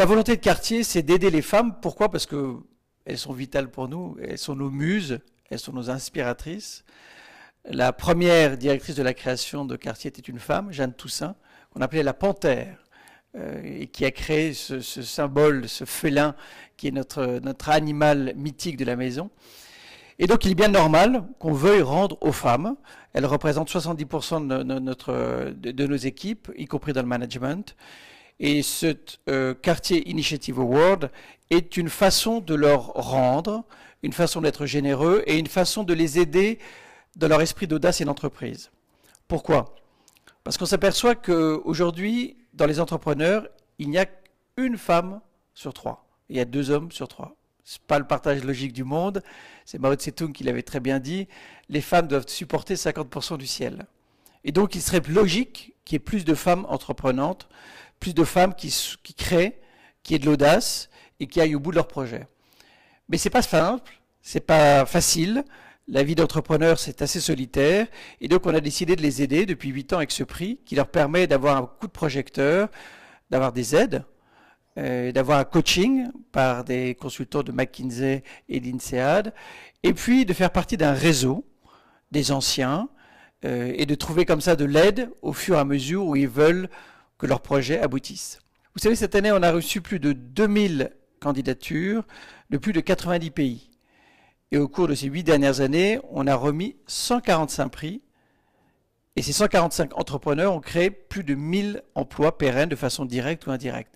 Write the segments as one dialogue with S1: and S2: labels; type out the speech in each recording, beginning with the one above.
S1: La volonté de quartier, c'est d'aider les femmes. Pourquoi Parce que elles sont vitales pour nous, elles sont nos muses, elles sont nos inspiratrices. La première directrice de la création de quartier était une femme, Jeanne Toussaint, qu'on appelait la panthère, euh, et qui a créé ce, symbole, ce félin, qui est notre, animal mythique de la maison. Et donc, il est bien normal qu'on veuille rendre aux femmes. Elles représentent 70% de nos équipes, y compris dans le management. Et ce quartier euh, Initiative Award est une façon de leur rendre, une façon d'être généreux et une façon de les aider dans leur esprit d'audace et d'entreprise. Pourquoi Parce qu'on s'aperçoit qu'aujourd'hui, dans les entrepreneurs, il n'y a qu'une femme sur trois. Il y a deux hommes sur trois. C'est pas le partage logique du monde. C'est Mao Tse-tung qui l'avait très bien dit. Les femmes doivent supporter 50% du ciel. Et donc, il serait logique qu'il y ait plus de femmes entreprenantes plus de femmes qui, qui créent, qui aient de l'audace et qui aillent au bout de leur projet. Mais c'est pas simple, c'est pas facile. La vie d'entrepreneur, c'est assez solitaire. Et donc, on a décidé de les aider depuis 8 ans avec ce prix qui leur permet d'avoir un coup de projecteur, d'avoir des aides, euh, d'avoir un coaching par des consultants de McKinsey et d'INSEAD, et puis de faire partie d'un réseau des anciens euh, et de trouver comme ça de l'aide au fur et à mesure où ils veulent que leurs projets aboutissent. Vous savez, cette année, on a reçu plus de 2000 candidatures de plus de 90 pays. Et au cours de ces huit dernières années, on a remis 145 prix. Et ces 145 entrepreneurs ont créé plus de 1000 emplois pérennes de façon directe ou indirecte.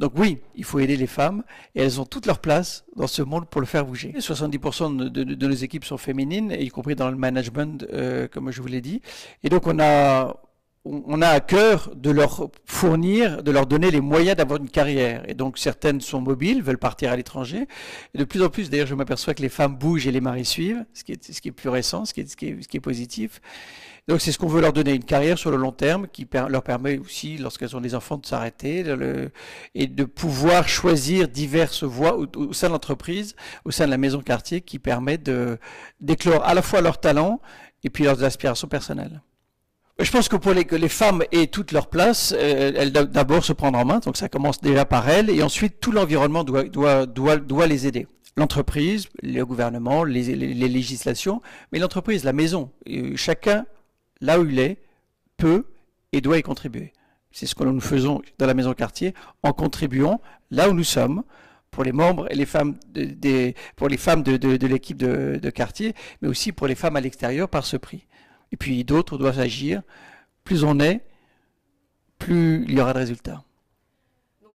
S1: Donc oui, il faut aider les femmes et elles ont toute leur place dans ce monde pour le faire bouger. 70% de, nos équipes sont féminines, y compris dans le management, euh, comme je vous l'ai dit. Et donc on a on a à cœur de leur fournir, de leur donner les moyens d'avoir une carrière. Et donc certaines sont mobiles, veulent partir à l'étranger. Et de plus en plus, d'ailleurs, je m'aperçois que les femmes bougent et les maris suivent, ce qui est, plus récent, ce qui est, positif. Donc c'est ce qu'on veut leur donner, une carrière sur le long terme qui leur permet aussi, lorsqu'elles ont des enfants, de s'arrêter et de pouvoir choisir diverses voies au, sein de l'entreprise, au sein de la maison quartier, qui permet de d'éclore à la fois leurs talents et puis leurs aspirations personnelles. Je pense que pour les, que les femmes aient toute leur place, euh, elles doivent d'abord se prendre en main, donc ça commence déjà par elles, et ensuite tout l'environnement doit, les aider l'entreprise, le gouvernement, les, législations, mais l'entreprise, la maison. Chacun, là où il est, peut et doit y contribuer. C'est ce que nous faisons dans la maison quartier en contribuant là où nous sommes pour les membres et les femmes des, pour les femmes de l'équipe de, quartier, mais aussi pour les femmes à l'extérieur par ce prix et puis d'autres doivent agir. Plus on est, plus il y aura de résultats.